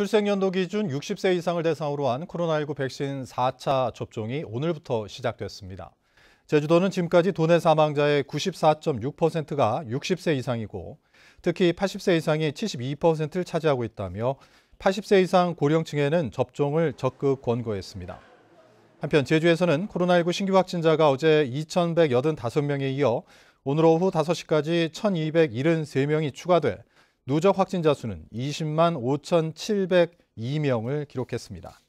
출생연도 기준 60세 이상을 대상으로 한 코로나19 백신 4차 접종이 오늘부터 시작됐습니다. 제주도는 지금까지 도내 사망자의 94.6%가 60세 이상이고 특히 80세 이상이 72%를 차지하고 있다며 80세 이상 고령층에는 접종을 적극 권고했습니다. 한편 제주에서는 코로나19 신규 확진자가 어제 2,185명에 이어 오늘 오후 5시까지 1,273명이 추가돼 누적 확진자 수는 20만 5,702명을 기록했습니다.